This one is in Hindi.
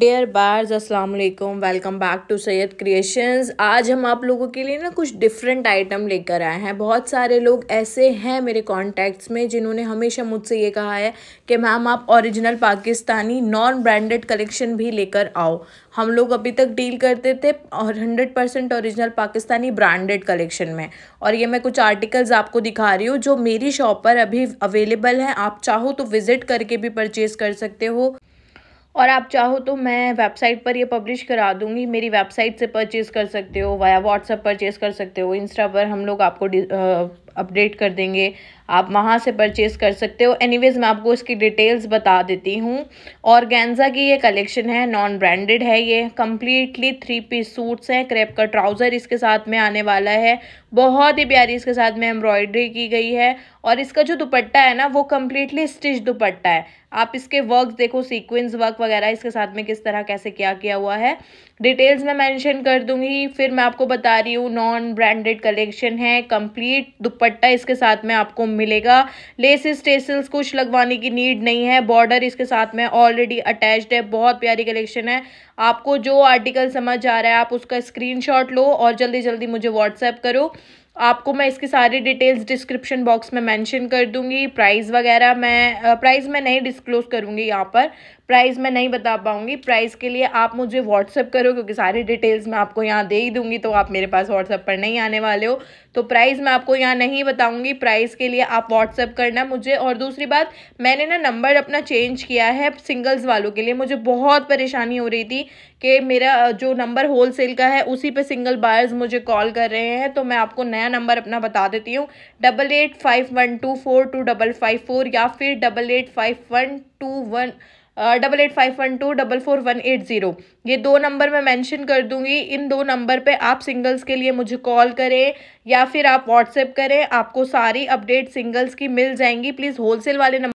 डियर बार्स अस्सलाम वालेकुम welcome back to Syed creations आज हम आप लोगों के लिए ना कुछ डिफरेंट आइटम लेकर आए हैं बहुत सारे लोग ऐसे हैं मेरे कॉन्टैक्ट्स में जिन्होंने हमेशा मुझसे ये कहा है कि मैम आप original Pakistani non branded collection भी लेकर आओ हम लोग अभी तक डील करते थे और hundred percent original Pakistani branded collection में और ये मैं कुछ आर्टिकल्स आपको दिखा रही हूँ जो मेरी शॉप पर अभी अवेलेबल हैं आप चाहो तो विज़िट करके भी परचेज़ कर सकते हो और आप चाहो तो मैं वेबसाइट पर ये पब्लिश करा दूँगी मेरी वेबसाइट से परचेज़ कर सकते हो वाया व्हाट्सअप परचेज़ कर सकते हो इंस्टा पर हम लोग आपको अपडेट कर देंगे आप वहाँ से परचेज़ कर सकते हो एनीवेज मैं आपको इसकी डिटेल्स बता देती हूँ और गेंजा की ये कलेक्शन है नॉन ब्रांडेड है ये कम्प्लीटली थ्री पीस सूट्स हैं क्रेप का ट्राउज़र इसके साथ में आने वाला है बहुत ही प्यारी इसके साथ में एम्ब्रॉयडरी की गई है और इसका जो दुपट्टा है ना वो कम्प्लीटली स्टिच दुपट्टा है आप इसके वर्क देखो सीक्वेंस वर्क वगैरह इसके साथ में किस तरह कैसे क्या किया हुआ है डिटेल्स मैं मैंशन कर दूँगी फिर मैं आपको बता रही हूँ नॉन ब्रांडेड कलेक्शन है कंप्लीट दुपट्टा इसके साथ में आपको मिलेगा लेसिस स्टेसल्स कुछ लगवाने की नीड नहीं है बॉर्डर इसके साथ में ऑलरेडी अटैच्ड है बहुत प्यारी कलेक्शन है आपको जो आर्टिकल समझ आ रहा है आप उसका स्क्रीनशॉट लो और जल्दी जल्दी मुझे व्हाट्सएप करो आपको मैं इसकी सारी डिटेल्स डिस्क्रिप्शन बॉक्स में मेंशन कर दूंगी प्राइस वगैरह मैं प्राइस मैं नहीं डिस्क्लोज करूंगी यहाँ पर प्राइस मैं नहीं बता पाऊँगी प्राइस के लिए आप मुझे व्हाट्सअप करो क्योंकि सारी डिटेल्स मैं आपको यहाँ दे ही दूँगी तो आप मेरे पास व्हाट्सअप पर नहीं आने वाले हो तो प्राइस मैं आपको यहाँ नहीं बताऊँगी प्राइस के लिए आप व्हाट्सअप करना मुझे और दूसरी बात मैंने ना नंबर अपना चेंज किया है सिंगल्स वालों के लिए मुझे बहुत परेशानी हो रही थी कि मेरा जो नंबर होल सेल का है उसी पे सिंगल बायर्स मुझे कॉल कर रहे हैं तो मैं आपको नया नंबर अपना बता देती हूँ double eight five one two four two double five four या फिर double eight five one two one double eight five one two double four one eight zero ये दो नंबर मैं मेंशन कर दूंगी इन दो नंबर पे आप सिंगल्स के लिए मुझे कॉल करें या फिर आप व्हाट्सएप करें आपको सारी अपडेट सिंगल्स की मिल जाएंगी प्लीज़ होलसेल वाले नंबर